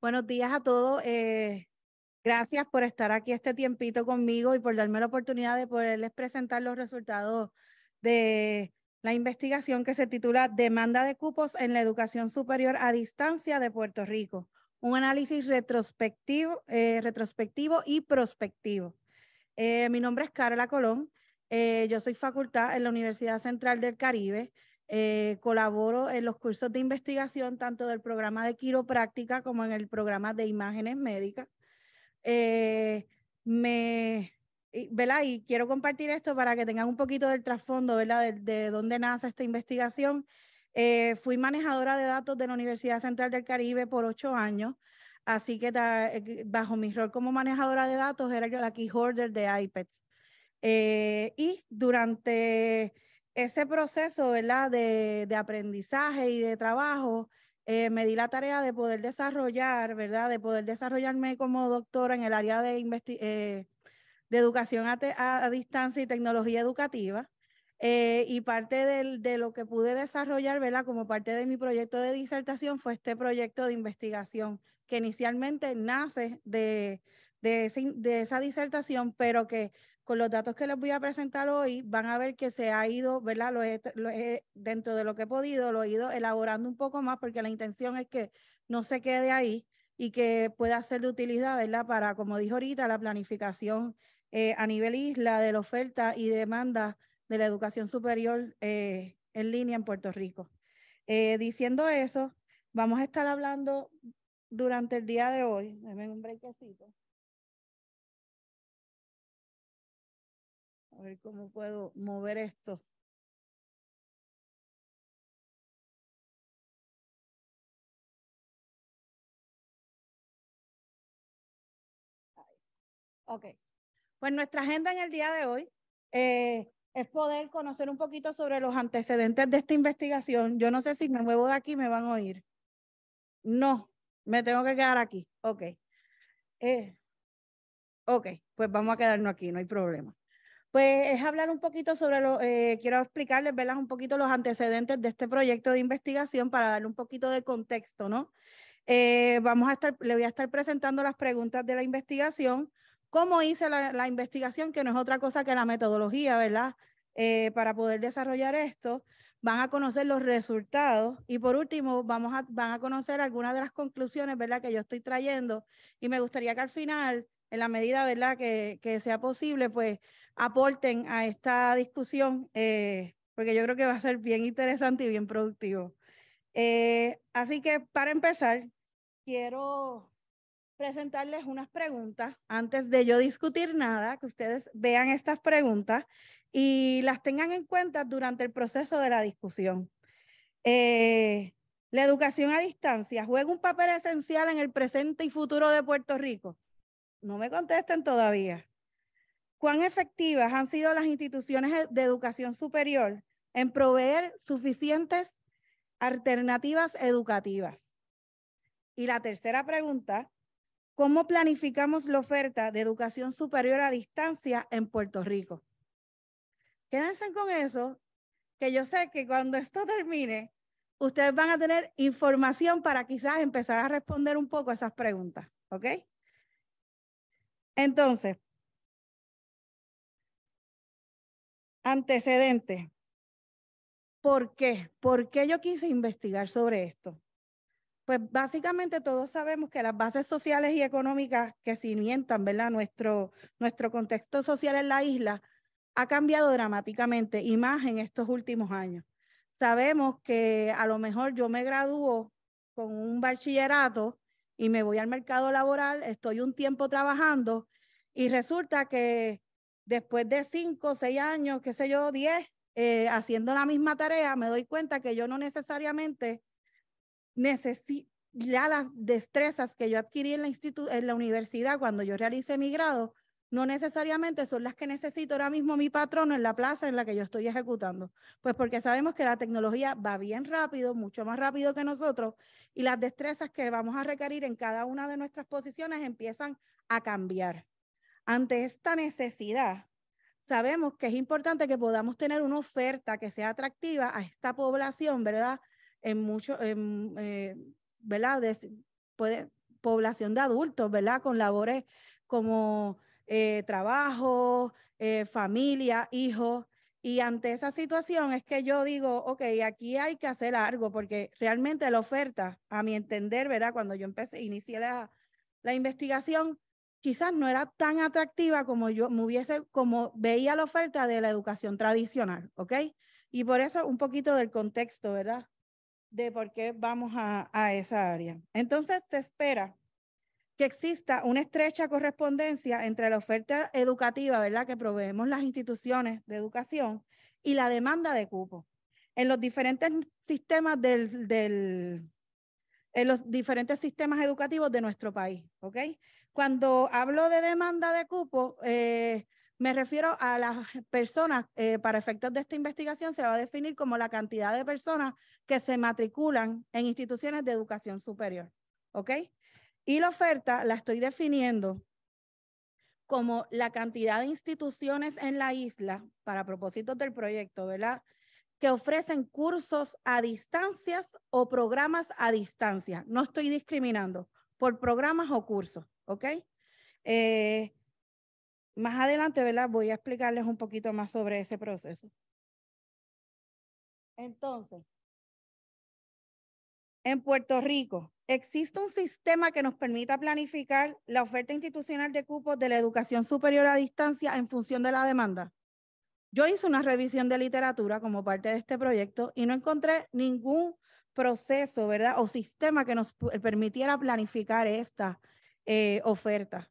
Buenos días a todos. Eh, gracias por estar aquí este tiempito conmigo y por darme la oportunidad de poderles presentar los resultados de la investigación que se titula Demanda de cupos en la educación superior a distancia de Puerto Rico, un análisis retrospectivo, eh, y prospectivo. Eh, mi nombre es Carla Colón, yo soy facultad en la Universidad Central del Caribe. Eh, colaboro en los cursos de investigación tanto del programa de quiropráctica como en el programa de imágenes médicas. Eh, me, ¿verdad? Y quiero compartir esto para que tengan un poquito del trasfondo, ¿verdad? De, dónde nace esta investigación. Eh, fui manejadora de datos de la Universidad Central del Caribe por ocho años, así que bajo mi rol como manejadora de datos era yo la key de iPads. y durante ese proceso, ¿verdad? De, de aprendizaje y de trabajo, eh, me di la tarea de poder desarrollar, ¿verdad? De poder desarrollarme como doctora en el área de, eh, de educación a, a, distancia y tecnología educativa. Eh, y parte de lo que pude desarrollar, ¿verdad? Como parte de mi proyecto de disertación fue este proyecto de investigación, que inicialmente nace de, de, de esa disertación, pero que con los datos que les voy a presentar hoy, van a ver que se ha ido, ¿verdad? dentro de lo que he podido, lo he ido elaborando un poco más porque la intención es que no se quede ahí y que pueda ser de utilidad, ¿verdad? Para, como dijo ahorita, la planificación eh, a nivel isla de la oferta y demanda de la educación superior eh, en línea en Puerto Rico. Eh, diciendo eso, vamos a estar hablando durante el día de hoy. Denme un brequecito. A ver cómo puedo mover esto. Ok. Pues nuestra agenda en el día de hoy eh, es poder conocer un poquito sobre los antecedentes de esta investigación. Yo no sé si me muevo de aquí, me van a oír. No, me tengo que quedar aquí. Ok. Eh, ok, pues vamos a quedarnos aquí, no hay problema pues es hablar un poquito sobre lo, eh, quiero explicarles, ¿verdad? Un poquito los antecedentes de este proyecto de investigación para darle un poquito de contexto, ¿no? Eh, vamos a estar, le voy a estar presentando las preguntas de la investigación, cómo hice la, investigación, que no es otra cosa que la metodología, ¿verdad? Eh, para poder desarrollar esto, van a conocer los resultados y por último vamos a, van a conocer algunas de las conclusiones, ¿verdad? Que yo estoy trayendo y me gustaría que al final en la medida ¿verdad? Que, que sea posible, pues aporten a esta discusión, eh, porque yo creo que va a ser bien interesante y bien productivo. Eh, así que para empezar, quiero presentarles unas preguntas antes de yo discutir nada, que ustedes vean estas preguntas y las tengan en cuenta durante el proceso de la discusión. Eh, la educación a distancia juega un papel esencial en el presente y futuro de Puerto Rico no me contesten todavía. ¿Cuán efectivas han sido las instituciones e, de educación superior en proveer suficientes alternativas educativas? Y la tercera pregunta, ¿cómo planificamos la oferta de educación superior a distancia en Puerto Rico? Quédense con eso, que yo sé que cuando esto termine, ustedes van a tener información para quizás empezar a responder un poco a esas preguntas, ¿ok? Entonces, antecedentes. ¿Por qué? ¿Por qué yo quise investigar sobre esto? Pues básicamente todos sabemos que las bases sociales y económicas que cimientan, ¿verdad? Nuestro, nuestro contexto social en la isla ha cambiado dramáticamente y más en estos últimos años. Sabemos que a lo mejor yo me graduó con un bachillerato y me voy al mercado laboral, estoy un tiempo trabajando y resulta que después de cinco, seis años, qué sé yo, diez, eh, haciendo la misma tarea, me doy cuenta que yo no necesariamente necesito ya las destrezas que yo adquirí en la, en la universidad cuando yo realicé mi grado, no necesariamente son las que necesito ahora mismo mi patrono en la plaza en la que yo estoy ejecutando. Pues porque sabemos que la tecnología va bien rápido, mucho más rápido que nosotros, y las destrezas que vamos a requerir en cada una de nuestras posiciones empiezan a cambiar. Ante esta necesidad, sabemos que es importante que podamos tener una oferta que sea atractiva a esta población, ¿verdad? En mucho, eh, ¿verdad? población de adultos, ¿verdad? Con labores como eh, trabajo, eh, familia, hijos. Y ante esa situación es que yo digo, ok, aquí hay que hacer algo, porque realmente la oferta, a mi entender, ¿verdad? Cuando yo empecé, inicié la, investigación, quizás no era tan atractiva como yo me hubiese, como veía la oferta de la educación tradicional, ¿ok? Y por eso un poquito del contexto, ¿verdad? De por qué vamos a, a esa área. Entonces se espera que exista una estrecha correspondencia entre la oferta educativa, ¿verdad?, que proveemos las instituciones de educación y la demanda de cupo. En los diferentes sistemas del, en los diferentes sistemas educativos de nuestro país, ¿ok? Cuando hablo de demanda de cupo, eh, me refiero a las personas, eh, para efectos de esta investigación se va a definir como la cantidad de personas que se matriculan en instituciones de educación superior, ¿ok? Y la oferta la estoy definiendo como la cantidad de instituciones en la isla, para propósitos del proyecto, ¿verdad? Que ofrecen cursos a distancias o programas a distancia. No estoy discriminando por programas o cursos, ¿ok? Eh, más adelante, ¿verdad? Voy a explicarles un poquito más sobre ese proceso. Entonces, en Puerto Rico, ¿existe un sistema que nos permita planificar la oferta institucional de cupos de la educación superior a distancia en función de la demanda? Yo hice una revisión de literatura como parte de este proyecto y no encontré ningún proceso, ¿verdad? O sistema que nos permitiera planificar esta eh, oferta.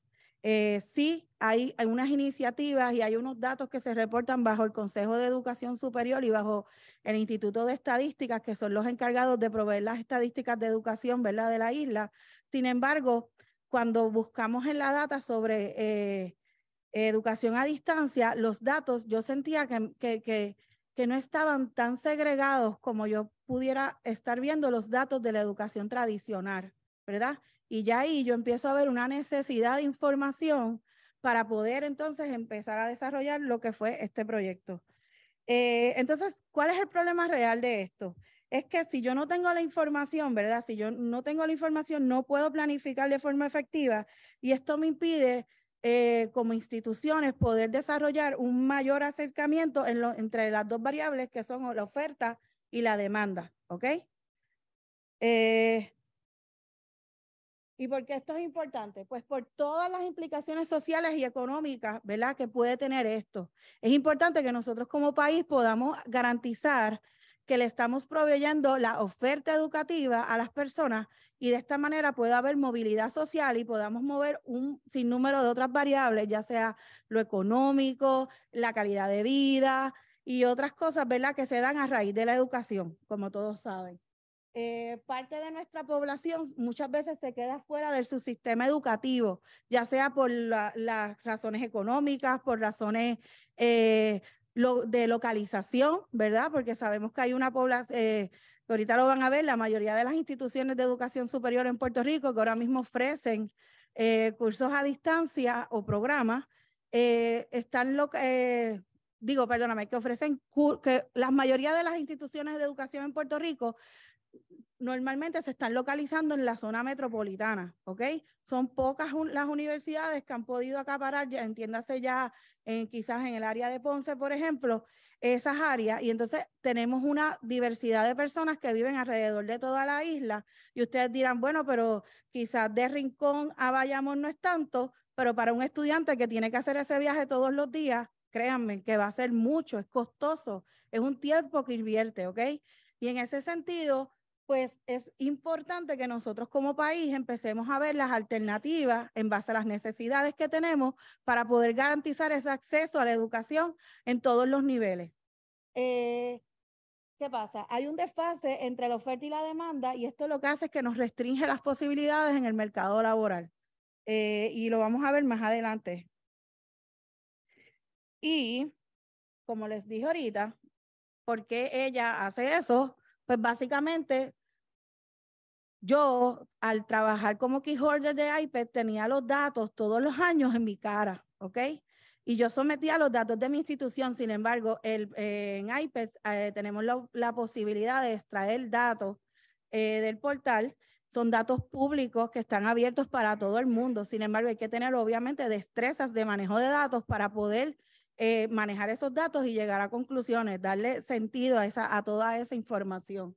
Eh, sí, hay, unas iniciativas y hay unos datos que se reportan bajo el Consejo de Educación Superior y bajo el Instituto de Estadísticas, que son los encargados de proveer las estadísticas de educación ¿verdad? de la isla. Sin embargo, cuando buscamos en la data sobre eh, educación a distancia, los datos yo sentía que, que no estaban tan segregados como yo pudiera estar viendo los datos de la educación tradicional, ¿verdad? Y ya ahí yo empiezo a ver una necesidad de información para poder entonces empezar a desarrollar lo que fue este proyecto. Eh, entonces, ¿cuál es el problema real de esto? Es que si yo no tengo la información, ¿verdad? Si yo no tengo la información, no puedo planificar de forma efectiva y esto me impide eh, como instituciones poder desarrollar un mayor acercamiento entre las dos variables que son la oferta y la demanda, ¿ok? Eh, ¿Y por qué esto es importante? Pues por todas las implicaciones sociales y económicas, ¿verdad? Que puede tener esto. Es importante que nosotros como país podamos garantizar que le estamos proveyendo la oferta educativa a las personas y de esta manera pueda haber movilidad social y podamos mover un sinnúmero de otras variables, ya sea lo económico, la calidad de vida y otras cosas, ¿verdad?, que se dan a raíz de la educación, como todos saben. Eh, parte de nuestra población muchas veces se queda fuera de su sistema educativo, ya sea por las razones económicas, por razones eh, de localización, ¿verdad? Porque sabemos que hay una población, eh, que ahorita lo van a ver, la mayoría de las instituciones de educación superior en Puerto Rico que ahora mismo ofrecen cursos a distancia o programas, están que digo, perdóname, que ofrecen que la mayoría de las instituciones de educación en Puerto Rico normalmente se están localizando en la zona metropolitana, ¿ok? Son pocas las universidades que han podido acaparar, ya, entiéndase ya, en, quizás en el área de Ponce, por ejemplo, esas áreas. Y entonces tenemos una diversidad de personas que viven alrededor de toda la isla. Y ustedes dirán, bueno, pero quizás de Rincón a Bayamón no es tanto, pero para un estudiante que tiene que hacer ese viaje todos los días, créanme que va a ser mucho, es costoso, es un tiempo que invierte, ¿ok? Y en ese sentido, pues es importante que nosotros como país empecemos a ver las alternativas en base a las necesidades que tenemos para poder garantizar ese acceso a la educación en todos los niveles. Eh, ¿Qué pasa? Hay un desfase entre la oferta y la demanda y esto lo que hace es que nos restringe las posibilidades en el mercado laboral. Eh, y lo vamos a ver más adelante. Y como les dije ahorita, ¿por qué ella hace eso? Pues básicamente yo al trabajar como keyholder de iPad, tenía los datos todos los años en mi cara, ¿ok? Y yo sometía los datos de mi institución, sin embargo, eh, en iPad eh, tenemos la, posibilidad de extraer datos eh, del portal. Son datos públicos que están abiertos para todo el mundo. Sin embargo, hay que tener obviamente destrezas de manejo de datos para poder manejar esos datos y llegar a conclusiones, darle sentido a, esa, a toda esa información.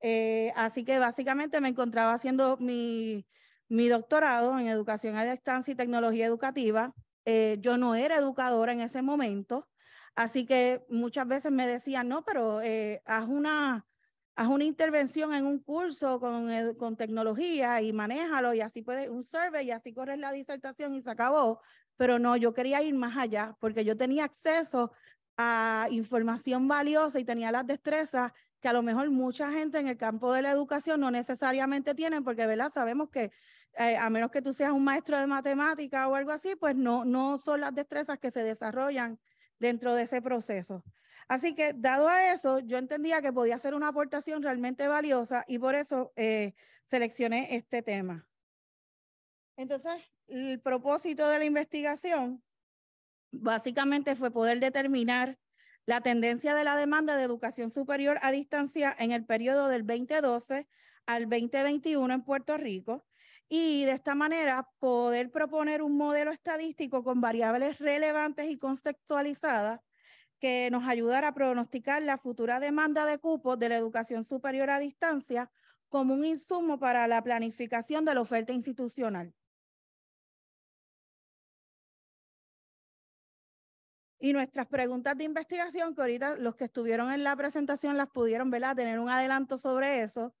Eh, así que básicamente me encontraba haciendo mi, doctorado en educación a distancia y tecnología educativa. Eh, yo no era educadora en ese momento, así que muchas veces me decían, no, pero eh, haz, una, haz una intervención en un curso con, tecnología y manéjalo y así puedes, un survey y así corres la disertación y se acabó. Pero no, yo quería ir más allá porque yo tenía acceso a información valiosa y tenía las destrezas que a lo mejor mucha gente en el campo de la educación no necesariamente tienen, porque ¿verdad? sabemos que eh, a menos que tú seas un maestro de matemática o algo así, pues no, no son las destrezas que se desarrollan dentro de ese proceso. Así que, dado a eso, yo entendía que podía ser una aportación realmente valiosa y por eso eh, seleccioné este tema. Entonces, el propósito de la investigación básicamente fue poder determinar la tendencia de la demanda de educación superior a distancia en el periodo del 2012 al 2021 en Puerto Rico y de esta manera poder proponer un modelo estadístico con variables relevantes y contextualizadas que nos ayudara a pronosticar la futura demanda de cupos de la educación superior a distancia como un insumo para la planificación de la oferta institucional. y nuestras preguntas de investigación, que ahorita los que estuvieron en la presentación las pudieron ¿verdad? tener un adelanto sobre eso,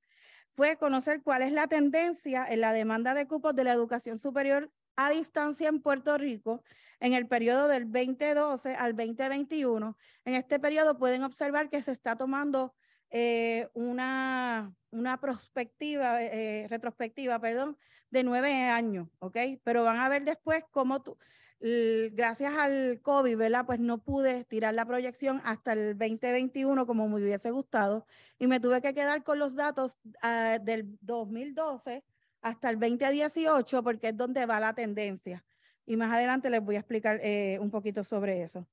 fue conocer cuál es la tendencia en la demanda de cupos de la educación superior a distancia en Puerto Rico en el periodo del 2012 al 2021. En este periodo pueden observar que se está tomando eh, una, una prospectiva, eh, retrospectiva, perdón, de nueve años, ¿ok? Pero van a ver después cómo tú, gracias al COVID, ¿verdad? Pues no pude tirar la proyección hasta el 2021 como me hubiese gustado y me tuve que quedar con los datos ah, del 2012 hasta el 2018 porque es donde va la tendencia. Y más adelante les voy a explicar eh, un poquito sobre eso.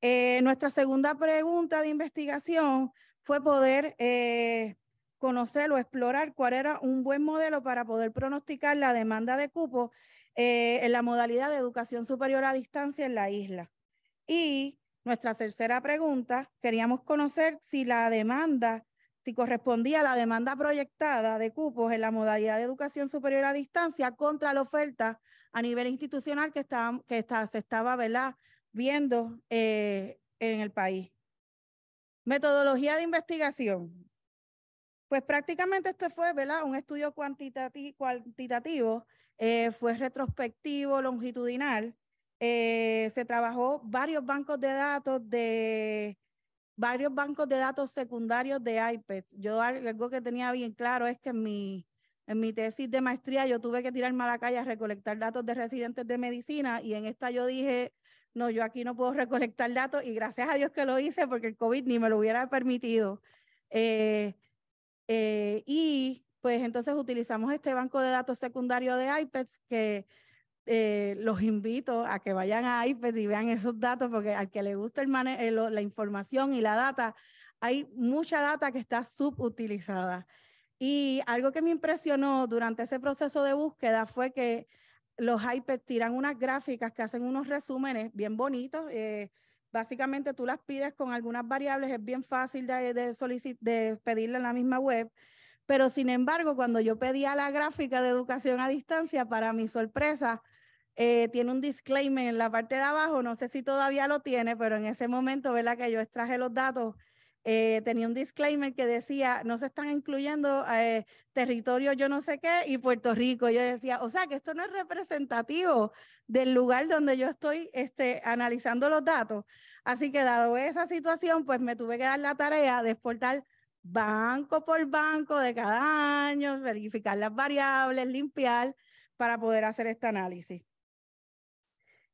Eh, nuestra segunda pregunta de investigación fue poder eh, conocer o explorar cuál era un buen modelo para poder pronosticar la demanda de cupos eh, en la modalidad de educación superior a distancia en la isla. Y nuestra tercera pregunta, queríamos conocer si la demanda, si correspondía a la demanda proyectada de cupos en la modalidad de educación superior a distancia contra la oferta a nivel institucional que, se estaba viendo eh, en el país. Metodología de investigación. Pues prácticamente este fue ¿verdad? un estudio cuantitativo eh, fue retrospectivo, longitudinal. Eh, se trabajó varios bancos de datos de varios bancos de datos secundarios de iPad. Yo algo que tenía bien claro es que en mi, en mi tesis de maestría yo tuve que tirarme a la calle a recolectar datos de residentes de medicina y en esta yo dije, no, yo aquí no puedo recolectar datos y gracias a Dios que lo hice porque el COVID ni me lo hubiera permitido. Eh, y pues entonces utilizamos este banco de datos secundario de iPads que eh, los invito a que vayan a iPad y vean esos datos, porque al que le gusta eh, la información y la data, hay mucha data que está subutilizada. Y algo que me impresionó durante ese proceso de búsqueda fue que los iPads tiran unas gráficas que hacen unos resúmenes bien bonitos. Eh, básicamente tú las pides con algunas variables, es bien fácil de, de, de pedirle en la misma web. Pero sin embargo, cuando yo pedía la gráfica de educación a distancia, para mi sorpresa, eh, tiene un disclaimer en la parte de abajo, no sé si todavía lo tiene, pero en ese momento, ¿verdad? Que yo extraje los datos, eh, tenía un disclaimer que decía, no se están incluyendo territorios eh, territorio yo no sé qué y Puerto Rico. Yo decía, o sea, que esto no es representativo del lugar donde yo estoy este, analizando los datos. Así que dado esa situación, pues me tuve que dar la tarea de exportar banco por banco de cada año, verificar las variables, limpiar para poder hacer este análisis.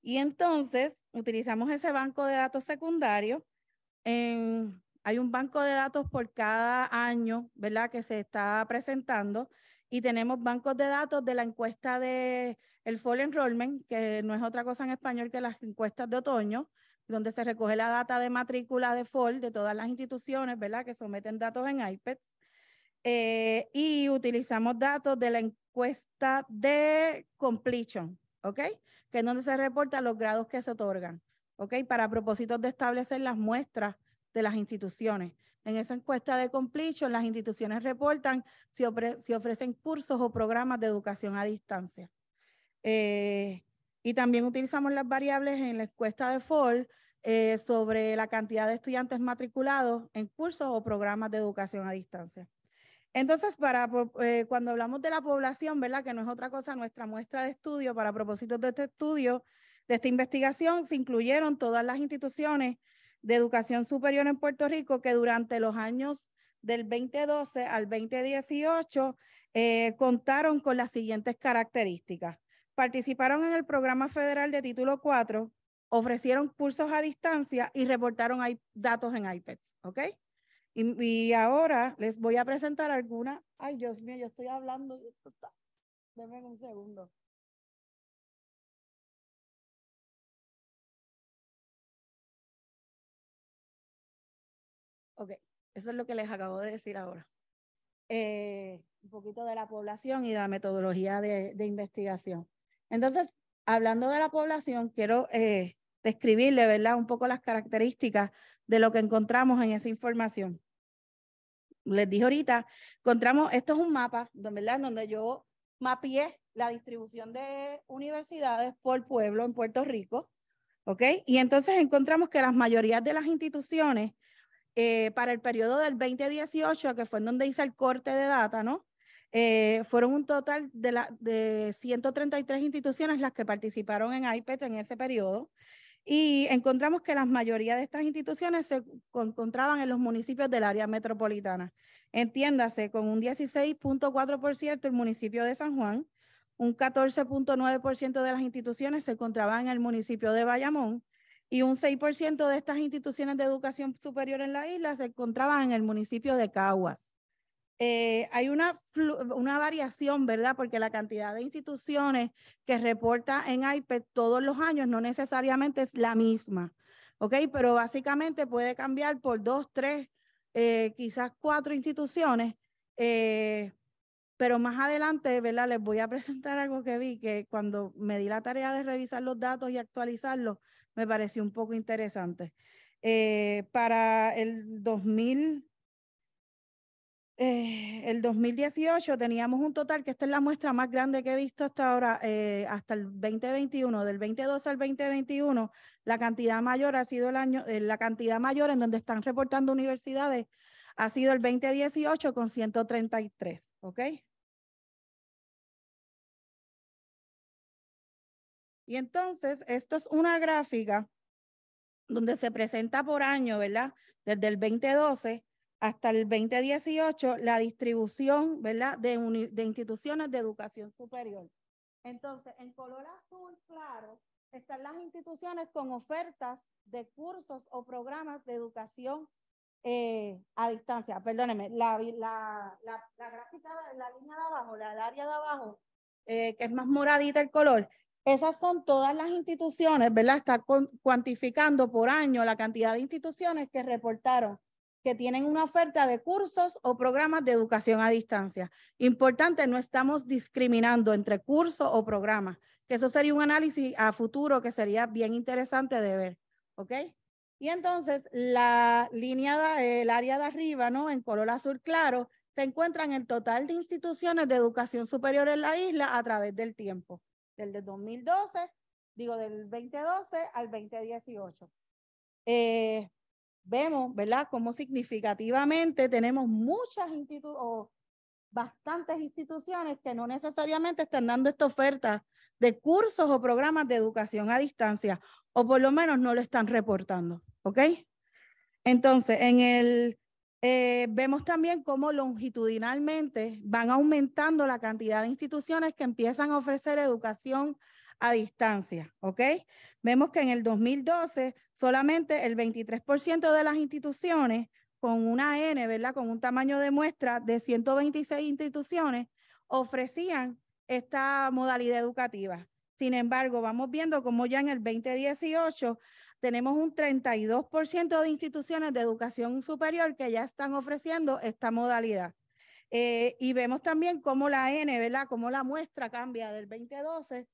Y entonces utilizamos ese banco de datos secundario. hay un banco de datos por cada año, ¿verdad? Que se está presentando y tenemos bancos de datos de la encuesta de el Fall Enrollment, que no es otra cosa en español que las encuestas de otoño, donde se recoge la data de matrícula de Ford de todas las instituciones, ¿verdad? Que someten datos en iPads e eh, y utilizamos datos de la encuesta de completion, ¿ok? Que es donde se reportan los grados que se otorgan, ¿ok? Para propósitos de establecer las muestras de las instituciones. En esa encuesta de completion, las instituciones reportan si, ofrecen cursos o programas de educación a distancia. Eh, y también utilizamos las variables en la encuesta de Ford eh, sobre la cantidad de estudiantes matriculados en cursos o programas de educación a distancia. Entonces, para, eh, cuando hablamos de la población, ¿verdad? Que no es otra cosa, nuestra muestra de estudio, para propósitos de este estudio, de esta investigación, se incluyeron todas las instituciones de educación superior en Puerto Rico que durante los años del 2012 al 2018 eh, contaron con las siguientes características participaron en el programa federal de título 4, ofrecieron cursos a distancia y reportaron datos en iPads, ¿ok? Y, ahora les voy a presentar alguna. Ay, Dios mío, yo estoy hablando. Déjenme un segundo. Ok, eso es lo que les acabo de decir ahora. Eh, un poquito de la población y de la metodología de investigación. Entonces, hablando de la población, quiero eh, describirle, ¿verdad? Un poco las características de lo que encontramos en esa información. Les dije ahorita, encontramos, esto es un mapa, ¿verdad? Donde yo mapeé la distribución de universidades por pueblo en Puerto Rico, ¿ok? Y entonces encontramos que las mayorías de las instituciones eh, para el periodo del 2018, que fue en donde hice el corte de data, ¿no? Eh, fueron un total de, la, de 133 instituciones las que participaron en IPET en ese periodo y encontramos que la mayoría de estas instituciones se encontraban en los municipios del área metropolitana. Entiéndase, con un 16.4% el municipio de San Juan, un 14.9% de las instituciones se encontraban en el municipio de Bayamón y un 6% de estas instituciones de educación superior en la isla se encontraban en el municipio de Caguas. Eh, hay una, una variación, ¿verdad? Porque la cantidad de instituciones que reporta en IPEC todos los años no necesariamente es la misma, ¿ok? Pero básicamente puede cambiar por dos, tres, eh, quizás cuatro instituciones. Eh, pero más adelante, ¿verdad? Les voy a presentar algo que vi que cuando me di la tarea de revisar los datos y actualizarlos, me pareció un poco interesante. para el 2000... Eh, el 2018 teníamos un total, que esta es la muestra más grande que he visto hasta ahora, eh, hasta el 2021, del 2012 al 2021, la cantidad mayor ha sido el año, eh, la cantidad mayor en donde están reportando universidades ha sido el 2018 con 133, ¿ok? Y entonces, esto es una gráfica donde se presenta por año, ¿verdad? Desde el 2012 hasta el 2018 la distribución ¿verdad? De, instituciones de educación superior. Entonces, en color azul claro están las instituciones con ofertas de cursos o programas de educación eh, a distancia. Perdóneme, la, la, la, gráfica, la línea de abajo, la, área de abajo, eh, que es más moradita el color, esas son todas las instituciones, ¿verdad? Está cuantificando por año la cantidad de instituciones que reportaron que tienen una oferta de cursos o programas de educación a distancia. Importante, no estamos discriminando entre curso o programa, que eso sería un análisis a futuro que sería bien interesante de ver, ¿ok? Y entonces la línea, del el área de arriba, ¿no? En color azul claro, se encuentran el total de instituciones de educación superior en la isla a través del tiempo, de 2012, digo, del 2012 al 2018. Eh, vemos, ¿verdad?, cómo significativamente tenemos muchas instituciones o bastantes instituciones que no necesariamente están dando esta oferta de cursos o programas de educación a distancia, o por lo menos no lo están reportando, ¿ok? Entonces, en el, eh, vemos también cómo longitudinalmente van aumentando la cantidad de instituciones que empiezan a ofrecer educación a distancia, ¿ok? Vemos que en el 2012 solamente el 23% de las instituciones con una N, ¿verdad? Con un tamaño de muestra de 126 instituciones ofrecían esta modalidad educativa. Sin embargo, vamos viendo cómo ya en el 2018 tenemos un 32% de instituciones de educación superior que ya están ofreciendo esta modalidad. Eh, y vemos también cómo la N, ¿verdad? Cómo la muestra cambia del 2012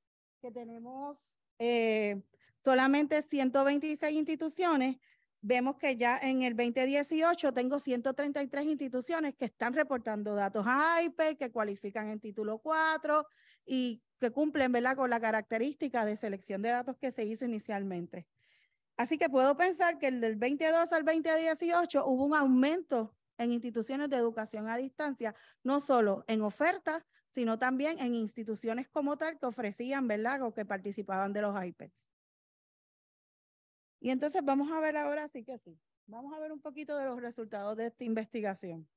que tenemos eh, solamente 126 instituciones, vemos que ya en el 2018 tengo 133 instituciones que están reportando datos a IPE, que cualifican en título 4 y que cumplen con la característica de selección de datos que se hizo inicialmente. Así que puedo pensar que del 22 al 2018 hubo un aumento en instituciones de educación a distancia, no solo en oferta, sino también en instituciones como tal que ofrecían, ¿verdad? O que participaban de los IPEX. Y entonces vamos a ver ahora, sí que sí, vamos a ver un poquito de los resultados de esta investigación.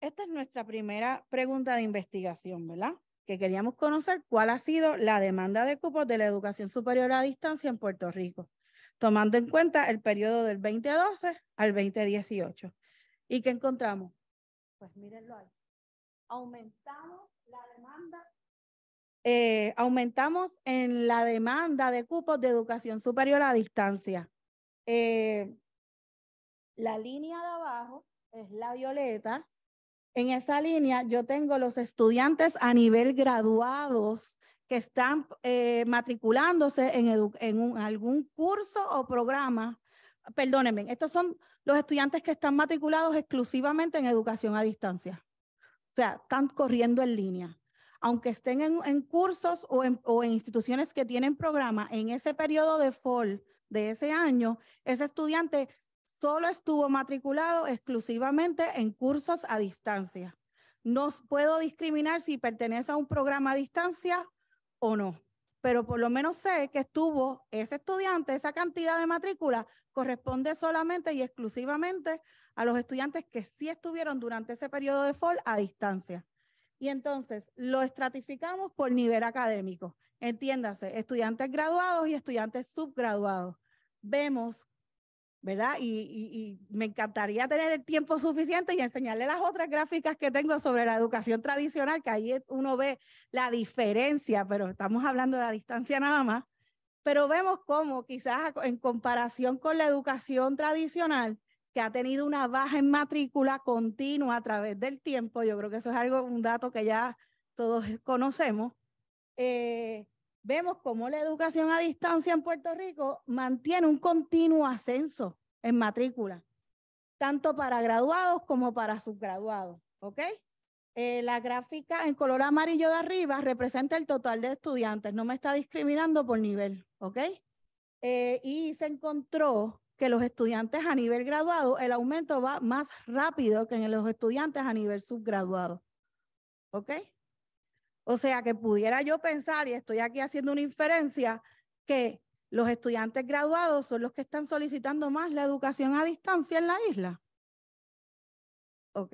Esta es nuestra primera pregunta de investigación, ¿verdad? Que queríamos conocer cuál ha sido la demanda de cupos de la educación superior a distancia en Puerto Rico, tomando en cuenta el periodo del 2012 al 2018. ¿Y qué encontramos? Pues mírenlo ahí. Aumentamos la demanda. Eh, aumentamos en la demanda de cupos de educación superior a distancia. Eh, la línea de abajo es la violeta. En esa línea yo tengo los estudiantes a nivel graduados que están eh, matriculándose en, en algún curso o programa perdónenme, estos son los estudiantes que están matriculados exclusivamente en educación a distancia. O sea, están corriendo en línea. Aunque estén en, cursos o en, o en, instituciones que tienen programa, en ese periodo de fall de ese año, ese estudiante solo estuvo matriculado exclusivamente en cursos a distancia. No puedo discriminar si pertenece a un programa a distancia o no pero por lo menos sé que estuvo ese estudiante, esa cantidad de matrícula corresponde solamente y exclusivamente a los estudiantes que sí estuvieron durante ese periodo de fall a distancia. Y entonces lo estratificamos por nivel académico. Entiéndase, estudiantes graduados y estudiantes subgraduados. Vemos ¿verdad? Y, me encantaría tener el tiempo suficiente y enseñarle las otras gráficas que tengo sobre la educación tradicional, que ahí uno ve la diferencia, pero estamos hablando de la distancia nada más. Pero vemos cómo quizás en comparación con la educación tradicional, que ha tenido una baja en matrícula continua a través del tiempo, yo creo que eso es algo, un dato que ya todos conocemos, eh, vemos cómo la educación a distancia en Puerto Rico mantiene un continuo ascenso en matrícula, tanto para graduados como para subgraduados. ¿Ok? Eh, la gráfica en color amarillo de arriba representa el total de estudiantes, no me está discriminando por nivel, ¿ok? Eh, y se encontró que los estudiantes a nivel graduado, el aumento va más rápido que en los estudiantes a nivel subgraduado, ¿ok? O sea, que pudiera yo pensar, y estoy aquí haciendo una inferencia, que los estudiantes graduados son los que están solicitando más la educación a distancia en la isla. Ok.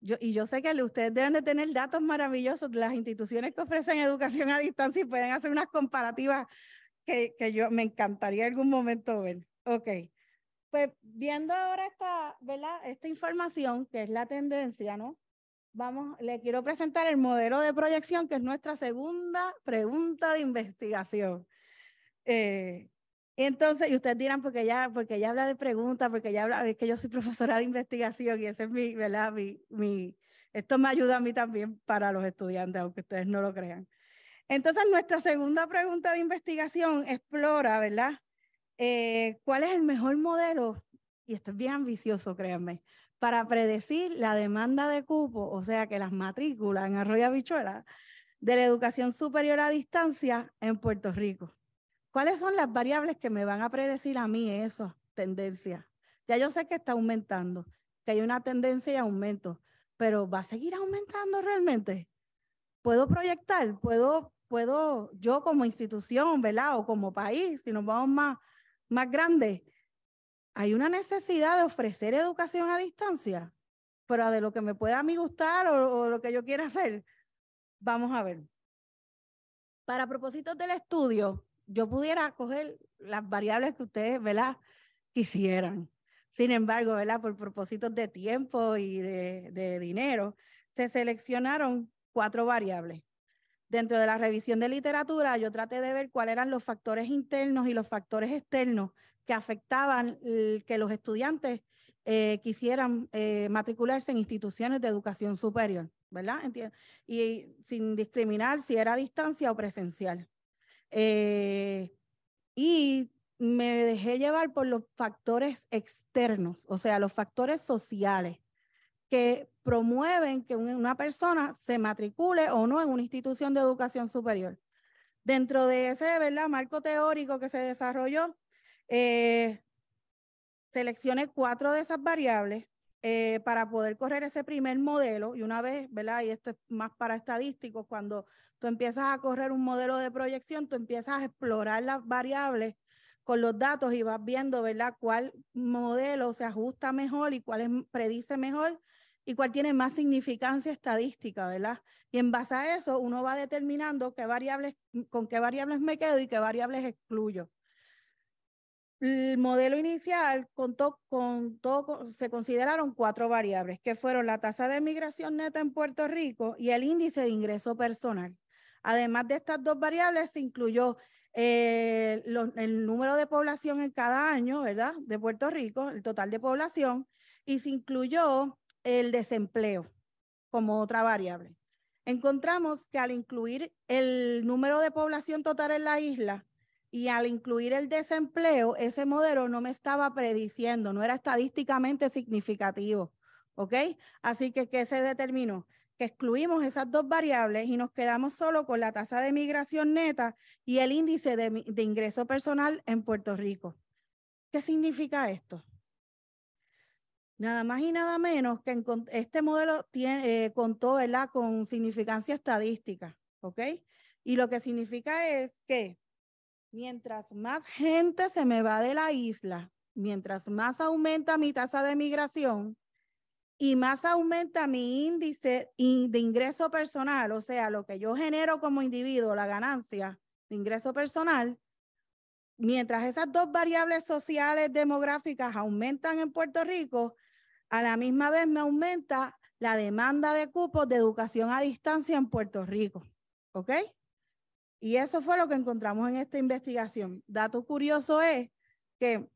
Yo, y yo sé que ustedes deben de tener datos maravillosos de las instituciones que ofrecen educación a distancia y pueden hacer unas comparativas que, que yo me encantaría algún momento ver. Ok. Pues viendo ahora esta, ¿verdad? esta información, que es la tendencia, ¿no? Vamos, le quiero presentar el modelo de proyección, que es nuestra segunda pregunta de investigación. Eh, entonces, y ustedes dirán, porque ya, porque ya habla de preguntas, porque ya habla, es que yo soy profesora de investigación y ese es mi, ¿verdad? Mi, esto me ayuda a mí también para los estudiantes, aunque ustedes no lo crean. Entonces, nuestra segunda pregunta de investigación explora, ¿verdad? Eh, ¿Cuál es el mejor modelo? Y esto es bien ambicioso, créanme, para predecir la demanda de cupo, o sea que las matrículas en Arroyo Bichuela de la educación superior a distancia en Puerto Rico. ¿Cuáles son las variables que me van a predecir a mí esas tendencia? Ya yo sé que está aumentando, que hay una tendencia y aumento, pero ¿va a seguir aumentando realmente? ¿Puedo proyectar? ¿Puedo, puedo yo como institución, ¿verdad? O como país, si nos vamos más, más grandes, hay una necesidad de ofrecer educación a distancia, pero de lo que me pueda a mí gustar o, lo que yo quiera hacer. Vamos a ver. Para propósitos del estudio, yo pudiera coger las variables que ustedes, ¿verdad? Quisieran. Sin embargo, ¿verdad? Por propósitos de tiempo y de dinero, se seleccionaron cuatro variables. Dentro de la revisión de literatura, yo traté de ver cuáles eran los factores internos y los factores externos que afectaban que los estudiantes eh, quisieran eh, matricularse en instituciones de educación superior, ¿verdad? Y sin discriminar si era a distancia o presencial. Eh, y me dejé llevar por los factores externos, o sea, los factores sociales que promueven que una persona se matricule o no en una institución de educación superior. Dentro de ese ¿verdad? marco teórico que se desarrolló, eh, seleccione cuatro de esas variables eh, para poder correr ese primer modelo y una vez, ¿verdad? Y esto es más para estadísticos, cuando tú empiezas a correr un modelo de proyección, tú empiezas a explorar las variables con los datos y vas viendo, ¿verdad? Cuál modelo se ajusta mejor y cuál predice mejor y cuál tiene más significancia estadística, ¿verdad? Y en base a eso, uno va determinando qué variables, con qué variables me quedo y qué variables excluyo. El modelo inicial contó con todo, se consideraron cuatro variables, que fueron la tasa de migración neta en Puerto Rico y el índice de ingreso personal. Además de estas dos variables, se incluyó eh, el número de población en cada año, ¿verdad? De Puerto Rico, el total de población, y se incluyó el desempleo como otra variable. Encontramos que al incluir el número de población total en la isla, y al incluir el desempleo, ese modelo no me estaba prediciendo, no era estadísticamente significativo. ¿Ok? Así que, ¿qué se determinó? Que excluimos esas dos variables y nos quedamos solo con la tasa de migración neta y el índice de, ingreso personal en Puerto Rico. ¿Qué significa esto? Nada más y nada menos que este modelo tiene, eh, contó con significancia estadística, ¿ok? Y lo que significa es que Mientras más gente se me va de la isla, mientras más aumenta mi tasa de migración y más aumenta mi índice de ingreso personal, o sea, lo que yo genero como individuo, la ganancia de ingreso personal, mientras esas dos variables sociales demográficas aumentan en Puerto Rico, a la misma vez me aumenta la demanda de cupos de educación a distancia en Puerto Rico. ¿Ok? Y eso fue lo que encontramos en esta investigación. Dato curioso es que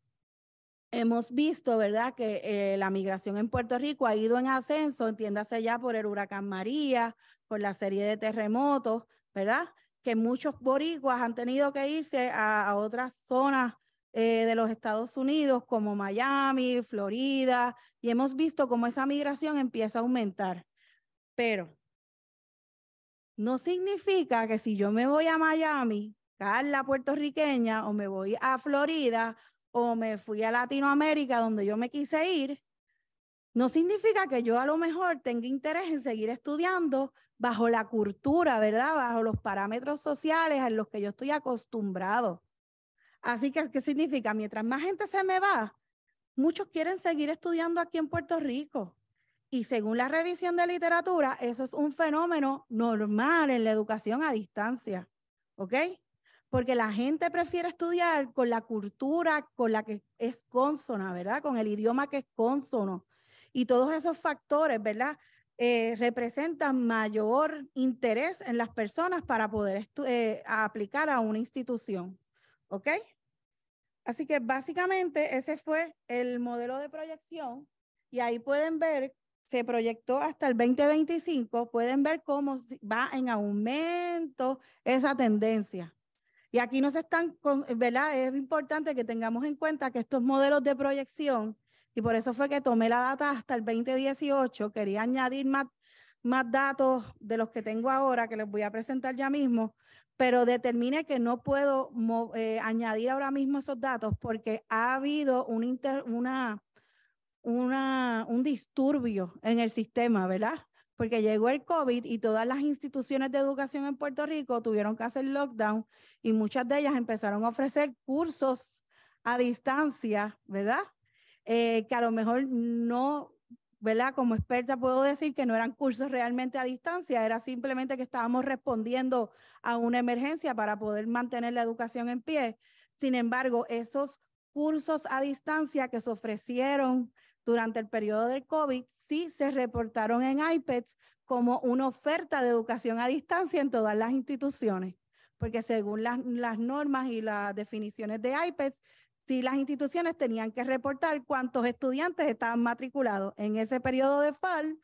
hemos visto, ¿verdad?, que eh, la migración en Puerto Rico ha ido en ascenso, entiéndase ya por el huracán María, por la serie de terremotos, ¿verdad? Que muchos boricuas han tenido que irse a, otras zonas eh, de los Estados Unidos, como Miami, Florida, y hemos visto cómo esa migración empieza a aumentar. Pero no significa que si yo me voy a Miami, Carla puertorriqueña, o me voy a Florida, o me fui a Latinoamérica, donde yo me quise ir, no significa que yo a lo mejor tenga interés en seguir estudiando bajo la cultura, ¿verdad? Bajo los parámetros sociales a los que yo estoy acostumbrado. Así que, ¿qué significa? Mientras más gente se me va, muchos quieren seguir estudiando aquí en Puerto Rico. Y según la revisión de literatura, eso es un fenómeno normal en la educación a distancia, ¿ok? Porque la gente prefiere estudiar con la cultura con la que es consona, ¿verdad? Con el idioma que es consono. Y todos esos factores, ¿verdad? Eh, representan mayor interés en las personas para poder eh, aplicar a una institución, ¿ok? Así que básicamente ese fue el modelo de proyección y ahí pueden ver se proyectó hasta el 2025, pueden ver cómo va en aumento esa tendencia. Y aquí nos están, ¿verdad? Es importante que tengamos en cuenta que estos modelos de proyección, y por eso fue que tomé la data hasta el 2018, quería añadir más, más datos de los que tengo ahora, que les voy a presentar ya mismo, pero determiné que no puedo eh, añadir ahora mismo esos datos porque ha habido una una, un disturbio en el sistema, ¿verdad? Porque llegó el COVID y todas las instituciones de educación en Puerto Rico tuvieron que hacer lockdown y muchas de ellas empezaron a ofrecer cursos a distancia, ¿verdad? Eh, que a lo mejor no, ¿verdad? Como experta puedo decir que no eran cursos realmente a distancia, era simplemente que estábamos respondiendo a una emergencia para poder mantener la educación en pie. Sin embargo, esos cursos a distancia que se ofrecieron durante el periodo del COVID sí se reportaron en iPads como una oferta de educación a distancia en todas las instituciones, porque según las, normas y las definiciones de iPads, sí las instituciones tenían que reportar cuántos estudiantes estaban matriculados en ese periodo de FAL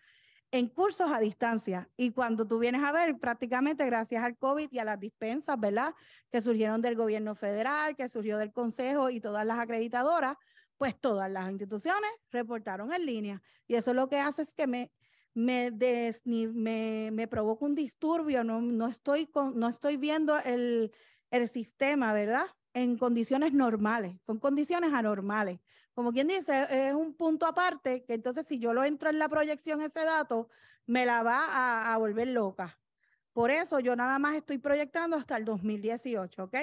en cursos a distancia. Y cuando tú vienes a ver, prácticamente gracias al COVID y a las dispensas, ¿verdad? Que surgieron del gobierno federal, que surgió del Consejo y todas las acreditadoras, pues todas las instituciones reportaron en línea y eso lo que hace es que me, me, provoca un disturbio, no, no, estoy, no estoy viendo el, el sistema, ¿verdad? En condiciones normales, son condiciones anormales. Como quien dice, es un punto aparte que entonces si yo lo entro en la proyección ese dato, me la va a, a volver loca. Por eso yo nada más estoy proyectando hasta el 2018, ¿ok?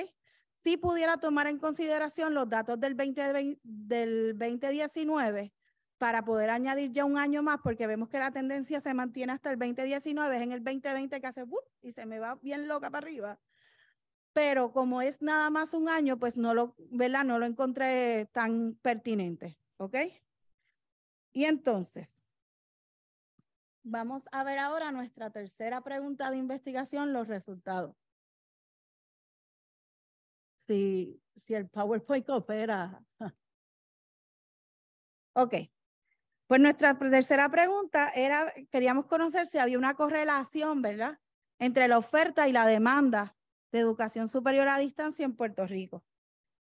si pudiera tomar en consideración los datos del, 20, del 2019 para poder añadir ya un año más, porque vemos que la tendencia se mantiene hasta el 2019, es en el 2020 que hace y se me va bien loca para arriba. Pero como es nada más un año, pues no lo, No lo encontré tan pertinente, ¿ok? Y entonces, vamos a ver ahora nuestra tercera pregunta de investigación, los resultados si, el PowerPoint coopera. Ok. Pues nuestra tercera pregunta era, queríamos conocer si había una correlación, ¿verdad? Entre la oferta y la demanda de educación superior a distancia en Puerto Rico.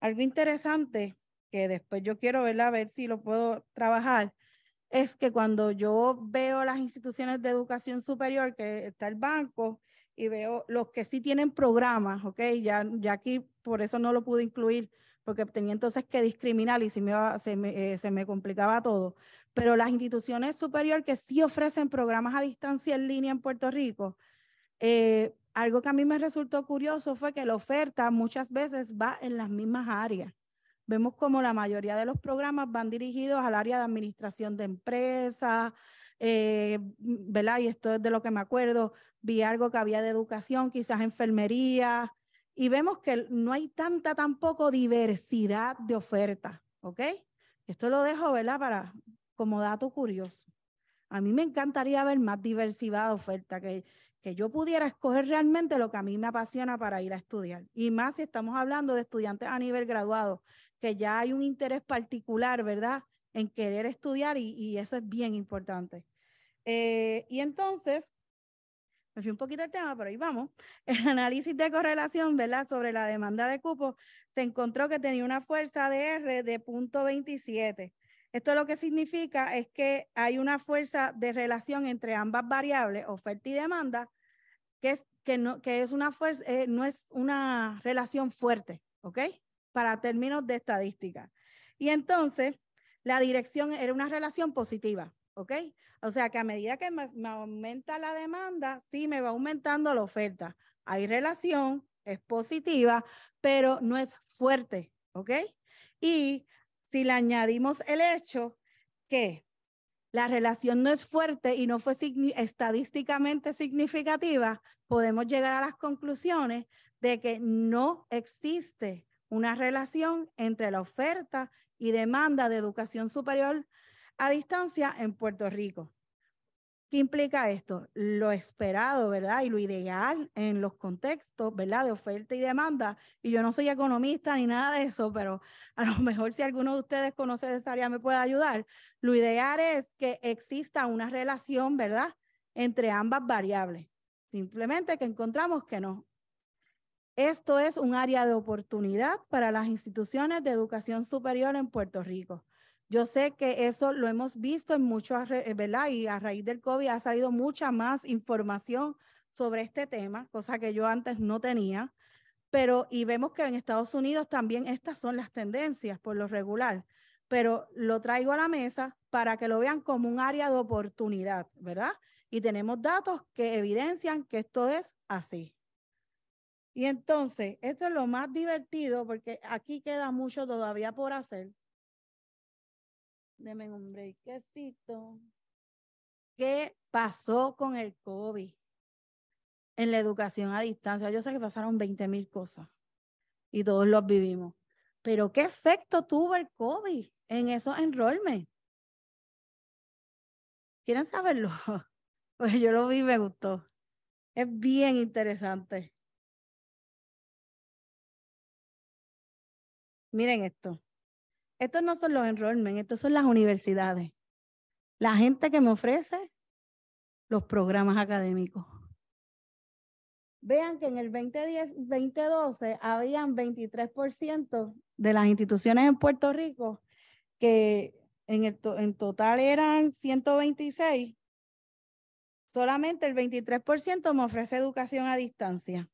Algo interesante que después yo quiero verla, a ver si lo puedo trabajar, es que cuando yo veo las instituciones de educación superior, que está el banco, y veo los que sí tienen programas, ¿ok? Ya, ya aquí por eso no lo pude incluir, porque tenía entonces que discriminar y se me, eh, complicaba todo. Pero las instituciones superior que sí ofrecen programas a distancia en línea en Puerto Rico, eh, algo que a mí me resultó curioso fue que la oferta muchas veces va en las mismas áreas. Vemos como la mayoría de los programas van dirigidos al área de administración de empresas, eh, ¿verdad? Y esto es de lo que me acuerdo, vi algo que había de educación, quizás enfermería, y vemos que no hay tanta tampoco diversidad de oferta, ¿ok? Esto lo dejo, ¿verdad? Para, como dato curioso. A mí me encantaría ver más diversidad de oferta, que, que yo pudiera escoger realmente lo que a mí me apasiona para ir a estudiar. Y más si estamos hablando de estudiantes a nivel graduado, que ya hay un interés particular, ¿verdad? en querer estudiar y, eso es bien importante. Eh, y entonces, me fui un poquito al tema, pero ahí vamos. El análisis de correlación, ¿verdad? Sobre la demanda de cupos, se encontró que tenía una fuerza de R de 0.27. Esto lo que significa es que hay una fuerza de relación entre ambas variables, oferta y demanda, que es, que no, que es una fuerza, eh, no es una relación fuerte, ¿ok? Para términos de estadística. Y entonces, la dirección era una relación positiva, ¿ok? O sea que a medida que me, aumenta la demanda, sí me va aumentando la oferta. Hay relación, es positiva, pero no es fuerte, ¿ok? Y si le añadimos el hecho que la relación no es fuerte y no fue estadísticamente significativa, podemos llegar a las conclusiones de que no existe una relación entre la oferta y demanda de educación superior a distancia en Puerto Rico. ¿Qué implica esto? Lo esperado, ¿verdad? Y lo ideal en los contextos, ¿verdad? De oferta y demanda. Y yo no soy economista ni nada de eso, pero a lo mejor si alguno de ustedes conoce de esa área me puede ayudar. Lo ideal es que exista una relación, ¿verdad? Entre ambas variables. Simplemente que encontramos que no. Esto es un área de oportunidad para las instituciones de educación superior en Puerto Rico. Yo sé que eso lo hemos visto en muchos, eh, ¿verdad? Y a raíz del COVID ha salido mucha más información sobre este tema, cosa que yo antes no tenía. Pero, y vemos que en Estados Unidos también estas son las tendencias por lo regular. Pero lo traigo a la mesa para que lo vean como un área de oportunidad, ¿verdad? Y tenemos datos que evidencian que esto es así. Y entonces, esto es lo más divertido porque aquí queda mucho todavía por hacer. Deme un breakcito. ¿Qué pasó con el COVID en la educación a distancia? Yo sé que pasaron 20 mil cosas y todos los vivimos. Pero ¿qué efecto tuvo el COVID en esos enrollments? ¿Quieren saberlo? Pues yo lo vi, y me gustó. Es bien interesante. Miren esto. Estos no son los enrollments, estos son las universidades. La gente que me ofrece los programas académicos. Vean que en el 2010, 2012 habían 23% de las instituciones en Puerto Rico que en, el en total eran 126, solamente el 23% me ofrece educación a distancia,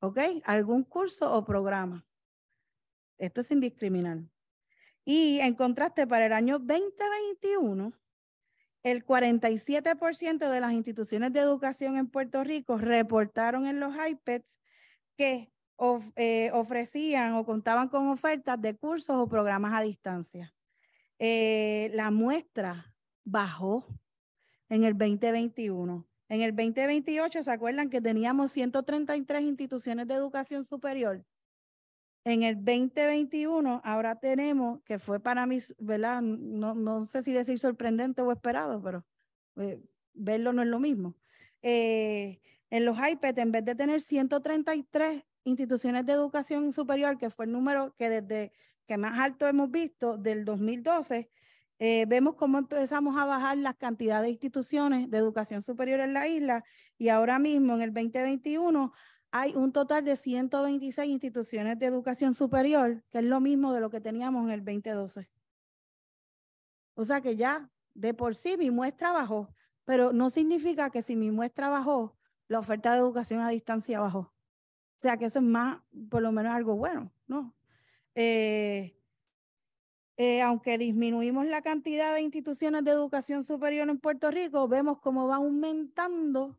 ¿ok? Algún curso o programa. Esto es indiscriminado. Y en contraste, para el año 2021, el 47% de las instituciones de educación en Puerto Rico reportaron en los iPads que eh, ofrecían o contaban con ofertas de cursos o programas a distancia. Eh, la muestra bajó en el 2021. En el 2028, ¿se acuerdan que teníamos 133 instituciones de educación superior? En el 2021 ahora tenemos, que fue para mí, ¿verdad? No, no sé si decir sorprendente o esperado, pero eh, verlo no es lo mismo. Eh, en los IPET, en vez de tener 133 instituciones de educación superior, que fue el número que desde que más alto hemos visto del 2012, eh, vemos cómo empezamos a bajar las cantidades de instituciones de educación superior en la isla y ahora mismo en el 2021 hay un total de 126 instituciones de educación superior, que es lo mismo de lo que teníamos en el 2012. O sea que ya de por sí mi muestra bajó, pero no significa que si mi muestra bajó, la oferta de educación a distancia bajó. O sea que eso es más, por lo menos algo bueno, ¿no? Eh, eh, aunque disminuimos la cantidad de instituciones de educación superior en Puerto Rico, vemos cómo va aumentando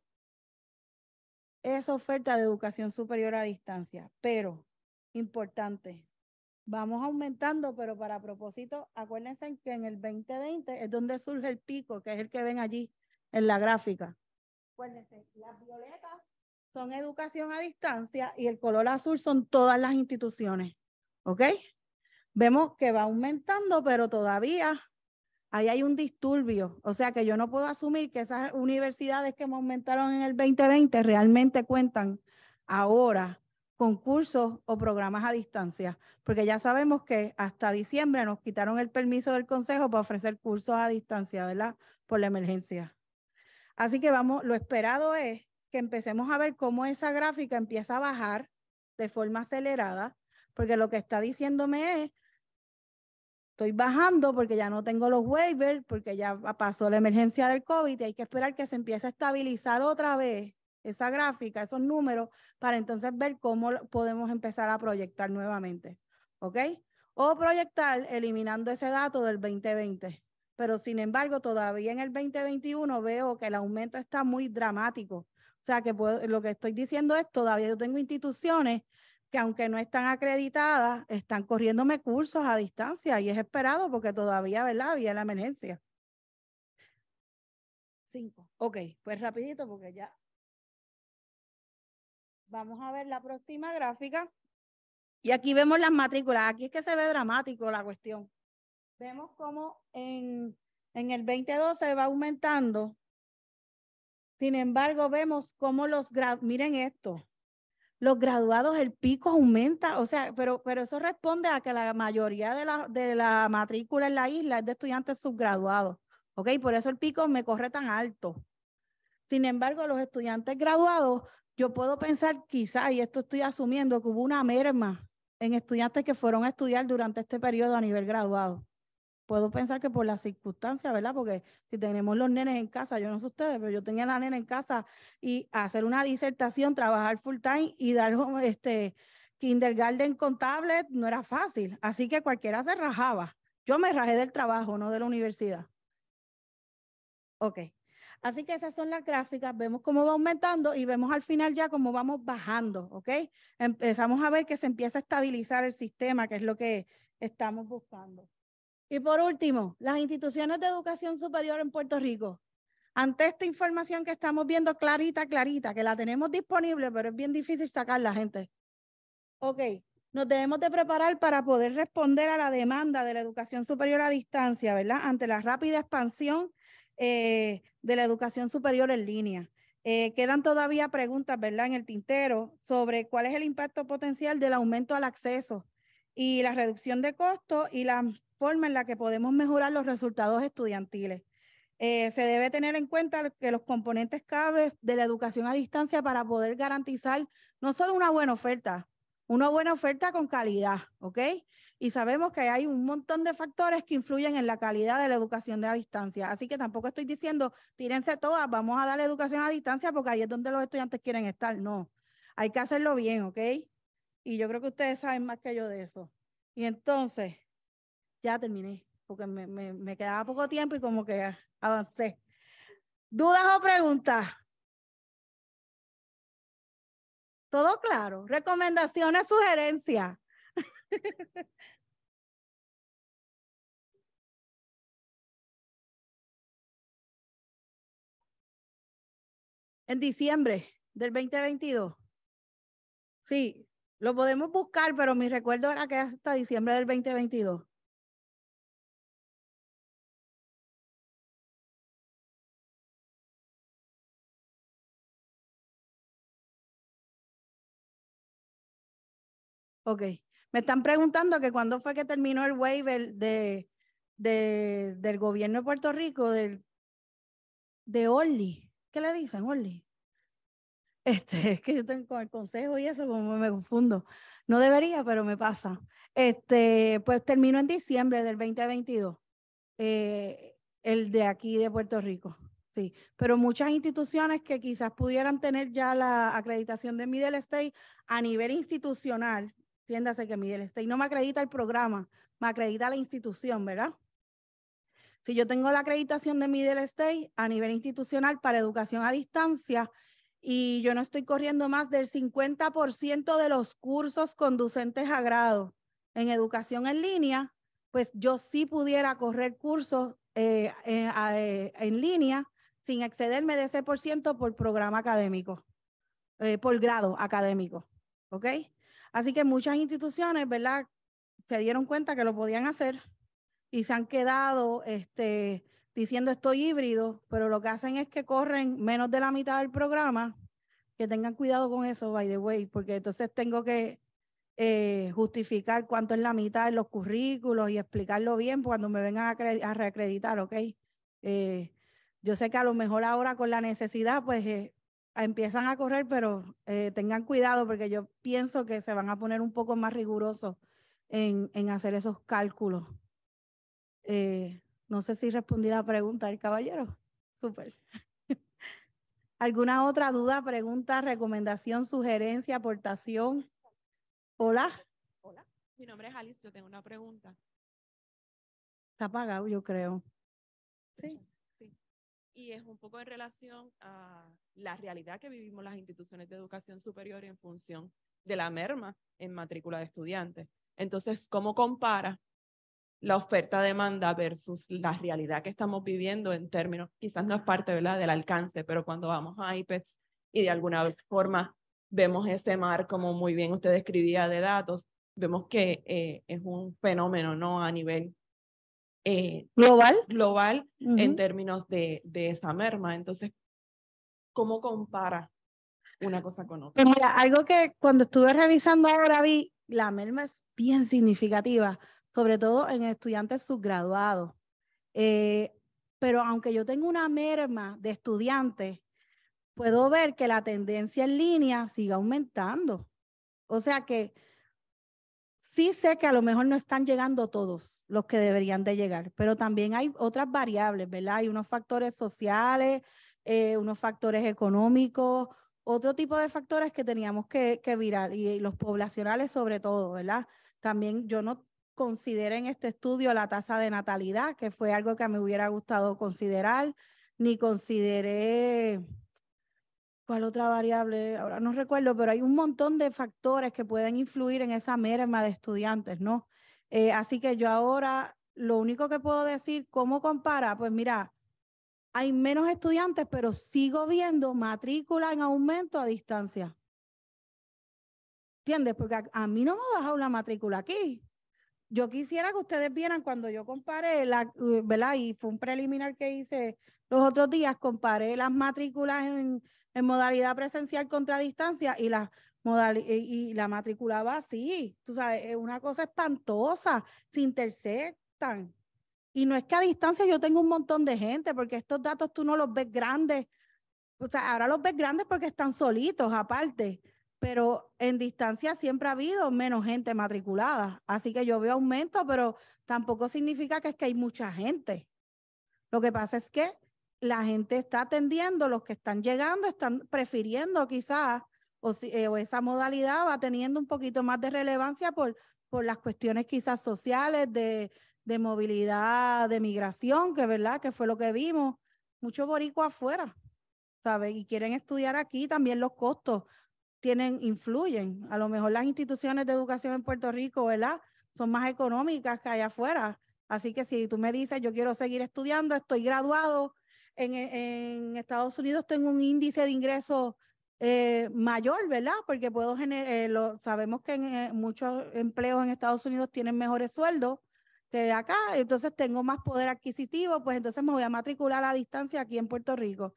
es oferta de educación superior a distancia, pero importante, vamos aumentando, pero para propósito, acuérdense que en el 2020 es donde surge el pico, que es el que ven allí en la gráfica. Acuérdense, las violetas son educación a distancia y el color azul son todas las instituciones, ¿ok? Vemos que va aumentando, pero todavía ahí hay un disturbio. O sea que yo no puedo asumir que esas universidades que me aumentaron en el 2020 realmente cuentan ahora con cursos o programas a distancia, porque ya sabemos que hasta diciembre nos quitaron el permiso del Consejo para ofrecer cursos a distancia, ¿verdad? Por la emergencia. Así que vamos, lo esperado es que empecemos a ver cómo esa gráfica empieza a bajar de forma acelerada, porque lo que está diciéndome es estoy bajando porque ya no tengo los waivers, porque ya pasó la emergencia del COVID y hay que esperar que se empiece a estabilizar otra vez esa gráfica, esos números, para entonces ver cómo podemos empezar a proyectar nuevamente. ¿Ok? O proyectar eliminando ese dato del 2020. Pero sin embargo, todavía en el 2021 veo que el aumento está muy dramático. O sea, que lo que estoy diciendo es, todavía yo tengo instituciones que aunque no están acreditadas, están corriéndome cursos a distancia y es esperado porque todavía, ¿verdad? Había la emergencia. Cinco. Ok, pues rapidito porque ya. Vamos a ver la próxima gráfica. Y aquí vemos las matrículas. Aquí es que se ve dramático la cuestión. Vemos cómo en, en el 2012 va aumentando. Sin embargo, vemos cómo los... Miren esto los graduados, el pico aumenta, o sea, pero, pero eso responde a que la mayoría de la, de la matrícula en la isla es de estudiantes subgraduados, ¿ok? Por eso el pico me corre tan alto. Sin embargo, los estudiantes graduados, yo puedo pensar quizá, y esto estoy asumiendo, que hubo una merma en estudiantes que fueron a estudiar durante este periodo a nivel graduado puedo pensar que por las circunstancias, ¿verdad? Porque si tenemos los nenes en casa, yo no sé ustedes, pero yo tenía la nena en casa y hacer una disertación, trabajar full time y dar este kindergarten con tablet no era fácil. Así que cualquiera se rajaba. Yo me rajé del trabajo, no de la universidad. Ok. Así que esas son las gráficas, vemos cómo va aumentando y vemos al final ya cómo vamos bajando, ¿ok? Empezamos a ver que se empieza a estabilizar el sistema, que es lo que estamos buscando. Y por último, las instituciones de educación superior en Puerto Rico. Ante esta información que estamos viendo clarita, clarita, que la tenemos disponible, pero es bien difícil sacarla, gente. Ok, nos debemos de preparar para poder responder a la demanda de la educación superior a distancia, ¿verdad? Ante la rápida expansión eh, de la educación superior en línea. Eh, quedan todavía preguntas, ¿verdad? En el tintero sobre cuál es el impacto potencial del aumento al acceso y la reducción de costos y la forma en la que podemos mejorar los resultados estudiantiles. Eh, se debe tener en cuenta que los componentes cables de la educación a distancia para poder garantizar no solo una buena oferta, una buena oferta con calidad, ¿ok? Y sabemos que hay un montón de factores que influyen en la calidad de la educación de a distancia. Así que tampoco estoy diciendo, tírense todas, vamos a dar educación a distancia porque ahí es donde los estudiantes quieren estar. No, hay que hacerlo bien, ¿ok? Y yo creo que ustedes saben más que yo de eso. Y entonces, ya terminé, porque me, me, me quedaba poco tiempo y como que avancé. ¿Dudas o preguntas? Todo claro. Recomendaciones, sugerencias. en diciembre del 2022. Sí, lo podemos buscar, pero mi recuerdo era que hasta diciembre del 2022. Ok. Me están preguntando que cuándo fue que terminó el waiver de, de, del gobierno de Puerto Rico, del, de Orly. ¿Qué le dicen, Orly? Este, es que yo tengo el consejo y eso como me confundo. No debería, pero me pasa. Este, pues termino en diciembre del 2022, eh, el de aquí de Puerto Rico. Sí, pero muchas instituciones que quizás pudieran tener ya la acreditación de Middle State a nivel institucional, entiéndase que Middle State no me acredita el programa, me acredita la institución, ¿verdad? Si yo tengo la acreditación de Middle State a nivel institucional para educación a distancia, y yo no estoy corriendo más del 50% de los cursos conducentes a grado en educación en línea, pues yo sí pudiera correr cursos eh, eh, eh, en línea sin excederme de ese por ciento por programa académico, por grado académico, ¿ok? Así que muchas instituciones, ¿verdad? Se dieron cuenta que lo podían hacer y se han quedado este, diciendo estoy híbrido, pero lo que hacen es que corren menos de la mitad del programa. Que tengan cuidado con eso, by the way, porque entonces tengo que eh, justificar cuánto es la mitad en los currículos y explicarlo bien cuando me vengan a, reacreditar, ¿ok? Eh, yo sé que a lo mejor ahora con la necesidad, pues eh, empiezan a correr, pero tengan cuidado porque yo pienso que se van a poner un poco más rigurosos en, en hacer esos cálculos. No sé si respondí la pregunta del caballero. Súper. ¿Alguna otra duda, pregunta, recomendación, sugerencia, aportación? Hola. Hola. Mi nombre es Alice. Yo tengo una pregunta. Está apagado, yo creo. Sí. sí. Y es un poco en relación a la realidad que vivimos las instituciones de educación superior en función de la merma en matrícula de estudiantes. Entonces, ¿cómo compara la oferta-demanda versus la realidad que estamos viviendo en términos, quizás no es parte ¿verdad? del alcance, pero cuando vamos a IPEX y de alguna forma vemos ese mar, como muy bien usted describía, de datos, vemos que eh, es un fenómeno ¿no? a nivel eh, global, global en términos de, de esa merma. Entonces, ¿cómo compara una cosa con otra? Pues mira, algo que cuando estuve revisando ahora vi, la merma es bien significativa, sobre todo en estudiantes subgraduados. Eh, pero aunque yo tengo una merma de estudiantes, puedo ver que la tendencia en línea sigue aumentando. O sea que sí sé que a lo mejor no están llegando todos los que deberían de llegar, pero también hay otras variables, ¿verdad? Hay unos factores sociales, eh, unos factores económicos, otro tipo de factores que teníamos que, que virar y los poblacionales sobre todo, ¿verdad? También yo no, consideré en este estudio la tasa de natalidad, que fue algo que me hubiera gustado considerar, ni consideré cuál otra variable, ahora no recuerdo, pero hay un montón de factores que pueden influir en esa merma de estudiantes, ¿no? Eh, así que yo ahora lo único que puedo decir, ¿cómo compara? Pues mira, hay menos estudiantes, pero sigo viendo matrícula en aumento a distancia. ¿Entiendes? Porque a, a mí no me ha bajado la matrícula aquí yo quisiera que ustedes vieran cuando yo comparé, eh, ¿verdad? Y fue un preliminar que hice los otros días, comparé las matrículas en, modalidad presencial contra distancia y las y la matrícula va así, tú sabes, es una cosa espantosa, se intersectan. Y no es que a distancia yo tengo un montón de gente, porque estos datos tú no los ves grandes. O sea, ahora los ves grandes porque están solitos, aparte pero en distancia siempre ha habido menos gente matriculada. Así que yo veo aumento, pero tampoco significa que es que hay mucha gente. Lo que pasa es que la gente está atendiendo, los que están llegando están prefiriendo quizás, o, eh, esa modalidad va teniendo un poquito más de relevancia por, por las cuestiones quizás sociales, de, movilidad, de migración, que verdad, que fue lo que vimos. Mucho boricua afuera, ¿sabes? Y quieren estudiar aquí también los costos tienen, influyen. A lo mejor las instituciones de educación en Puerto Rico, ¿verdad? Son más económicas que allá afuera. Así que si tú me dices, yo quiero seguir estudiando, estoy graduado, en, en Estados Unidos tengo un índice de ingreso eh, mayor, ¿verdad? Porque puedo generar, eh, lo, sabemos que en, eh, muchos empleos en Estados Unidos tienen mejores sueldos que acá, entonces tengo más poder adquisitivo, pues entonces me voy a matricular a distancia aquí en Puerto Rico.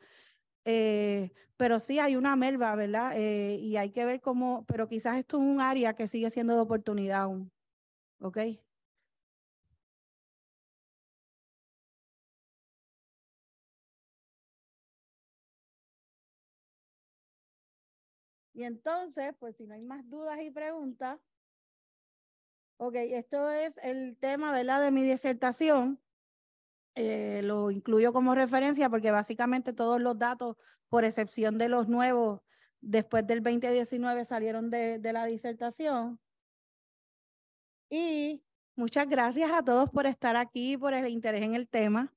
Eh, pero sí hay una melva, ¿verdad? Eh, y hay que ver cómo, pero quizás esto es un área que sigue siendo de oportunidad aún. ¿Ok? Y entonces, pues si no hay más dudas y preguntas, ok, esto es el tema, ¿verdad? De mi disertación. Eh, lo incluyo como referencia porque básicamente todos los datos, por excepción de los nuevos, después del 2019 salieron de, la disertación. Y muchas gracias a todos por estar aquí, por el interés en el tema.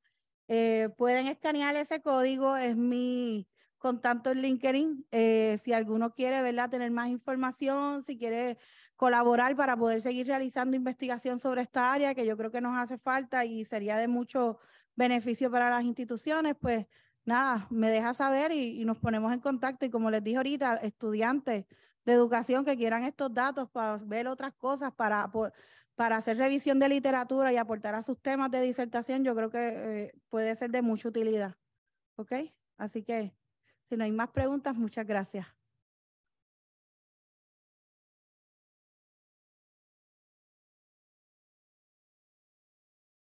Eh, pueden escanear ese código, es mi contacto en LinkedIn. Eh, si alguno quiere ¿verdad? tener más información, si quiere colaborar para poder seguir realizando investigación sobre esta área que yo creo que nos hace falta y sería de mucho beneficio para las instituciones, pues nada, me deja saber y, nos ponemos en contacto. Y como les dije ahorita, estudiantes de educación que quieran estos datos para ver otras cosas, para, para hacer revisión de literatura y aportar a sus temas de disertación, yo creo que eh, puede ser de mucha utilidad. ¿Ok? Así que, si no hay más preguntas, muchas gracias.